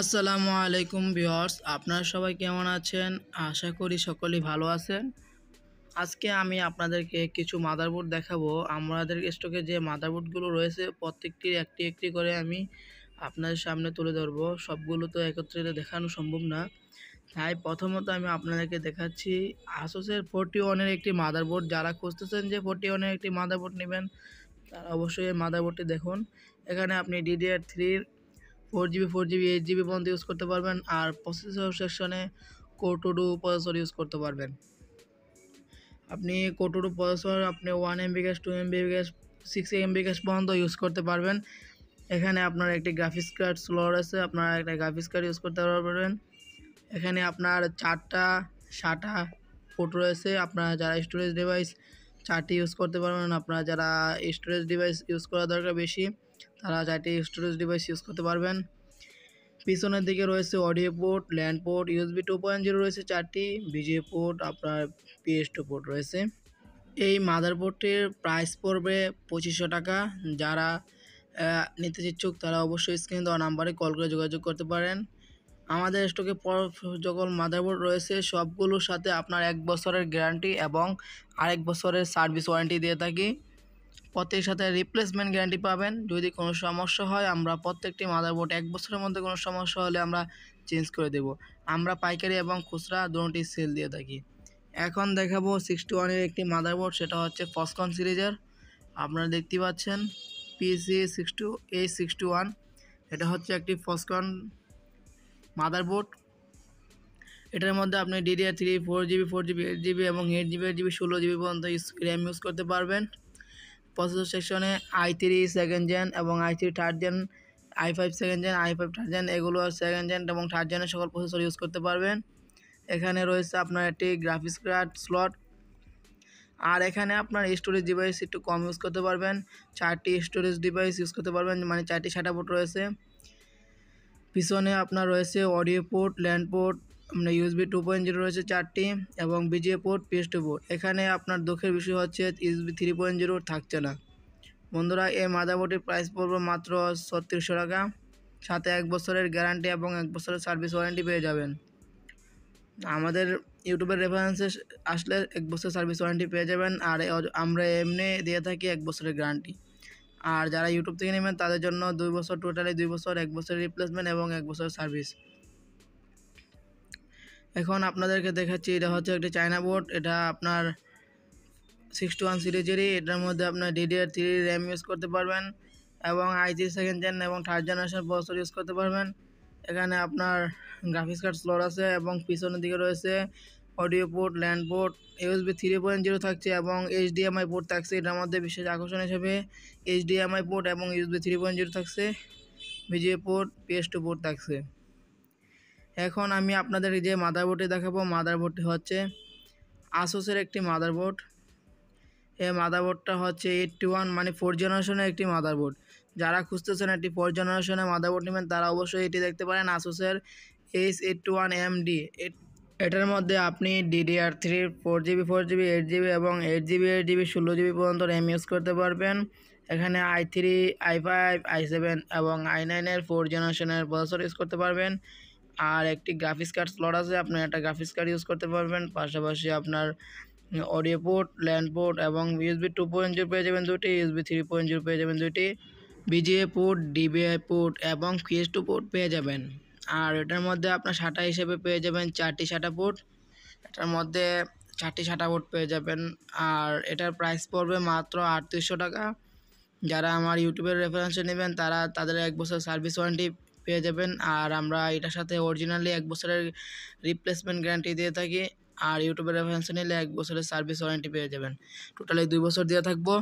আসসালামু আলাইকুম ভিওর্স আপনারা সবাই কেমন আছেন আশা করি সকলেই ভালো আছেন আজকে আমি আপনাদেরকে কিছু মাদারবোর্ড দেখাবো আমাদের স্টকে যে মাদারবোর্ডগুলো রয়েছে প্রত্যেকটির একটি একটি করে আমি আপনাদের সামনে তুলে ধরবো সবগুলো তো একত্রিত দেখানো সম্ভব না তাই প্রথমত আমি আপনাদেরকে দেখাচ্ছি আসোসের ফোরটি ওয়ানের একটি মাদারবোর্ড যারা খুঁজতেছেন যে ফোরটি ওয়ানের একটি মাদারবোর্ড নেবেন তারা অবশ্যই মাদারবোর্ডটি দেখুন এখানে আপনি ডিডিআর থ্রির four GB four GB eight GB পর্যন্ত ইউজ করতে পারবেন আর প্রসেসর সেকশনে কোটোডু প্রসেসর ইউজ করতে পারবেন আপনি কোটোডু প্রসেসর আপনি one MB cache two MB cache six MB cache পর্যন্ত ইউজ করতে পারবেন এখানে আপনার একটি গ্রাফিক্স কার্ড স্লট আছে আপনার একটা গ্রাফিক্স কার্ড ইউজ করতে পারবেন এখানে আপনার চারটা সাটা ফোটো রয়েছে আপনারা যারা স্টোরেজ ডিভাইস চারটি ইউজ করতে পারবেন আপনারা যারা স্টোরেজ ডিভাইস ইউজ করা দরকার বেশি তারা চারটি স্টোরেজ ডিভাইস ইউজ করতে পারবেন পিছনের দিকে রয়েছে audio port LAN port USB two point zero রয়েছে চারটি বিজে পোর্ট আপনার পিএস টু পোর্ট রয়েছে এই মাদারবোর্ডটির প্রাইস পড়বে পঁচিশশো টাকা যারা নিতে ইচ্ছুক তারা অবশ্যই স্ক্রিনে দেওয়া নাম্বারে কল করে যোগাযোগ করতে পারেন আমাদের স্টকে যখন মাদারবোর্ড রয়েছে সবগুলোর সাথে আপনার এক বছরের গ্যারান্টি এবং আরেক বছরের সার্ভিস ওয়ারেন্টি দিয়ে থাকি প্রত্যেক সাথে রিপ্লেসমেন্ট গ্যারান্টি পাবেন যদি কোনো সমস্যা হয় আমরা প্রত্যেকটি মাদারবোর্ড এক বছরের মধ্যে কোনো সমস্যা হলে আমরা চেঞ্জ করে দেব আমরা পাইকারি এবং খুচরা দুটি সেল দিয়ে থাকি এখন দেখাবো সিক্সটি ওয়ানের একটি মাদারবোর্ড সেটা হচ্ছে ফসকন সিরিজের আপনারা দেখতে পাচ্ছেন PC six two A six two one এটা হচ্ছে একটি ফসকন মাদারবোর্ড এটার মধ্যে আপনি DDR three four GB four GB eight GB এবং এইট জিবি এইট জিবি ষোলো জিবি পর্যন্ত র্যাম ইউজ করতে পারবেন প্রসেসর সেকশনে আই থ্রি সেকেন্ড জেন এবং i three third gen i five second gen i five third gen এগুলো second gen এবং third জেনের সকল প্রসেসর ইউজ করতে পারবেন এখানে রয়েছে আপনার একটি গ্রাফিক্স কার্ড স্লট আর এখানে আপনার স্টোরেজ ডিভাইস একটু কম ইউজ করতে পারবেন চারটি স্টোরেজ ডিভাইস ইউজ করতে পারবেন মানে চারটি সাটা পোর্ট রয়েছে পিছনে আপনার রয়েছে অডিও পোর্ট ল্যান্ড পোর্ট আপনার ইউএসবি টু পয়েন্ট জিরো রয়েছে চারটি এবং বিজিএ পোর্ট পিএসটি পোর্ট এখানে আপনার দুঃখের বিষয় হচ্ছে ইউএসবি থ্রি পয়েন্ট জিরো থাকছে না বন্ধুরা এই মাদারবোর্ডের প্রাইস পড়বে মাত্র ছত্রিশশো টাকা সাথে এক বছরের গ্যারান্টি এবং এক বছরের সার্ভিস ওয়ারেন্টি পেয়ে যাবেন আমাদের ইউটিউবের রেফারেন্সে আসলে এক বছরের সার্ভিস ওয়ারেন্টি পেয়ে যাবেন আর আমরা এমনি দিয়ে থাকি এক বছরের গ্যারান্টি আর যারা ইউটিউব থেকে নেবেন তাদের জন্য দুই বছর টোটালি দুই বছর এক বছরের রিপ্লেসমেন্ট এবং এক বছরের সার্ভিস এখন আপনাদেরকে দেখাচ্ছি এটা হচ্ছে একটি চায়না বোর্ড এটা আপনার সিক্সটি ওয়ান সিরিজেরই এটার মধ্যে আপনার ডিডিআর থ্রি র্যাম ইউজ করতে পারবেন এবং আইজি সেকেন্ড জেন এবং থার্ড জেনারেশন প্রসেসর ইউজ করতে পারবেন এখানে আপনার গ্রাফিক্স কার্ড স্লট আছে এবং পিছনের দিকে রয়েছে audio port LAN port USB three point zero থাকছে এবং এইচডিএমআই পোর্ট থাকছে এটার মধ্যে বিশেষ আকর্ষণ হিসেবে এইচডিএমআই পোর্ট এবং ইউএসবি থ্রি পয়েন্ট জিরো থাকছে VGA port PS two port থাকছে এখন আমি আপনাদের যে মাদারবোর্ডটি দেখাবো মাদারবোর্ডটি হচ্ছে আসোসের একটি মাদারবোর্ড এই মাদারবোর্ডটা হচ্ছে এইটটি ওয়ান মানে ফোর জেনারেশনের একটি মাদারবোর্ড যারা খুঁজতেছেন একটি ফোর জেনারেশনের মাদারবোর্ড নেবেন তারা অবশ্যই এটি দেখতে পারেন আসোসের H eight two one M D এটার মধ্যে আপনি DDR three four GB four GB eight GB এবং এইট জিবি এইট জিবি ষোলো জিবি পর্যন্ত র্যাম ইউজ করতে পারবেন এখানে I three I five I seven এবং আই নাইনের ফোর জেনারেশনের প্রসেসর ইউজ করতে পারবেন আর একটি গ্রাফিক্স কার্ড স্লট আছে আপনি একটা গ্রাফিক্স কার্ড ইউজ করতে পারবেন পাশাপাশি আপনার অডিও পোর্ট ল্যান্ড পোর্ট এবং ইউএসবি টু পয়েন্ট জিরো পেয়ে যাবেন দুটি ইউএসবি থ্রি পয়েন্ট জিরো পেয়ে যাবেন দুটি বিজিএ পোর্ট ডিবিআই পোর্ট এবং ফিএস টু পোর্ট পেয়ে যাবেন আর এটার মধ্যে আপনার সাটা হিসেবে পেয়ে যাবেন চারটি সাটা পোর্ট এটার মধ্যে চারটি সাটা পোর্ট পেয়ে যাবেন আর এটার প্রাইস পড়বে মাত্র আটত্রিশশো টাকা যারা আমার ইউটিউবের রেফারেন্সে নেবেন তারা তাদের এক বছর সার্ভিস ওয়ারেন্টি পেয়ে যাবেন আর আমরা এটার সাথে অরিজিনালি এক বছরের রিপ্লেসমেন্ট গ্যারান্টি দিয়ে থাকি আর ইউটিউবের রেফারেন্স নিলে এক বছরের সার্ভিস ওয়ারেন্টি পেয়ে যাবেন টোটালি দুই বছর দিয়ে থাকবো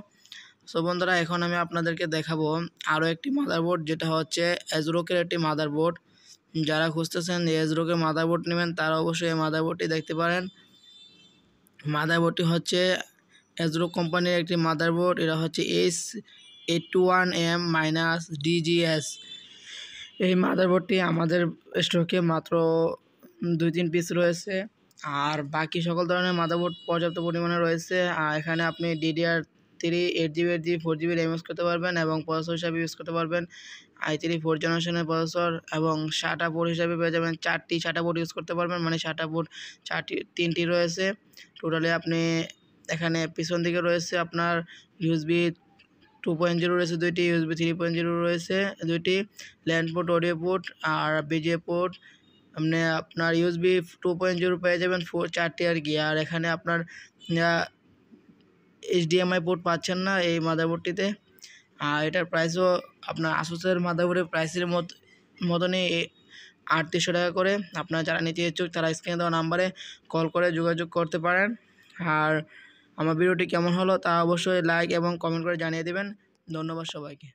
সো বন্ধুরা এখন আমি আপনাদেরকে দেখাবো আরও একটি মাদারবোর্ড যেটা হচ্ছে এজরোকের একটি মাদারবোর্ড যারা খুঁজতেছেন এজরোকের মাদারবোর্ড নেবেন তারা অবশ্যই এই মাদারবোর্ডটি দেখতে পারেন মাদারবোর্ডটি হচ্ছে এজরো কোম্পানির একটি মাদারবোর্ড এটা হচ্ছে S eight two one M minus DGS এই মাদারবোর্ডটি আমাদের স্টকে মাত্র দুই তিন পিস রয়েছে আর বাকি সকল ধরনের মাদারবোর্ড পর্যাপ্ত পরিমাণে রয়েছে আর এখানে আপনি DDR three eight GB eight GB four GB use করতে পারবেন এবং প্রসেসর হিসাবে ইউজ করতে পারবেন আই থ্রি ফোর জেনারেশনের প্রসেসর এবং সাটা বোর্ড হিসাবে পেয়ে যাবেন চারটি সাটা বোর্ড ইউজ করতে পারবেন মানে সাটা বোর্ড চারটি তিনটি রয়েছে টোটালি আপনি এখানে পিছন দিকে রয়েছে আপনার ইউজবি টু পয়েন্ট জিরো রয়েছে দুইটি ইউএসবি থ্রি পয়েন্ট জিরো রয়েছে দুইটি ল্যান্ড পোর্ট অডিও পোর্ট আর বিজে পোর্ট আপনি আপনার ইউএসবি টু পয়েন্ট জিরো পেয়ে যাবেন ফোর চারটি আর কি আর এখানে আপনার এইচডিএমআই পোর্ট পাচ্ছেন না এই মাদারবোর্ডটিতে আর এটার প্রাইসও আপনার আসুসের মাদারবোর্ডের প্রাইসের মতনই আটত্রিশশো টাকা করে আপনারা যারা নিতে ইচ্ছুক তারা স্ক্রিনে দেওয়া নাম্বারে কল করে যোগাযোগ করতে পারেন আর আমার ভিডিওটি কেমন হলো তা অবশ্যই লাইক এবং কমেন্ট করে জানিয়ে দেবেন ধন্যবাদ সবাইকে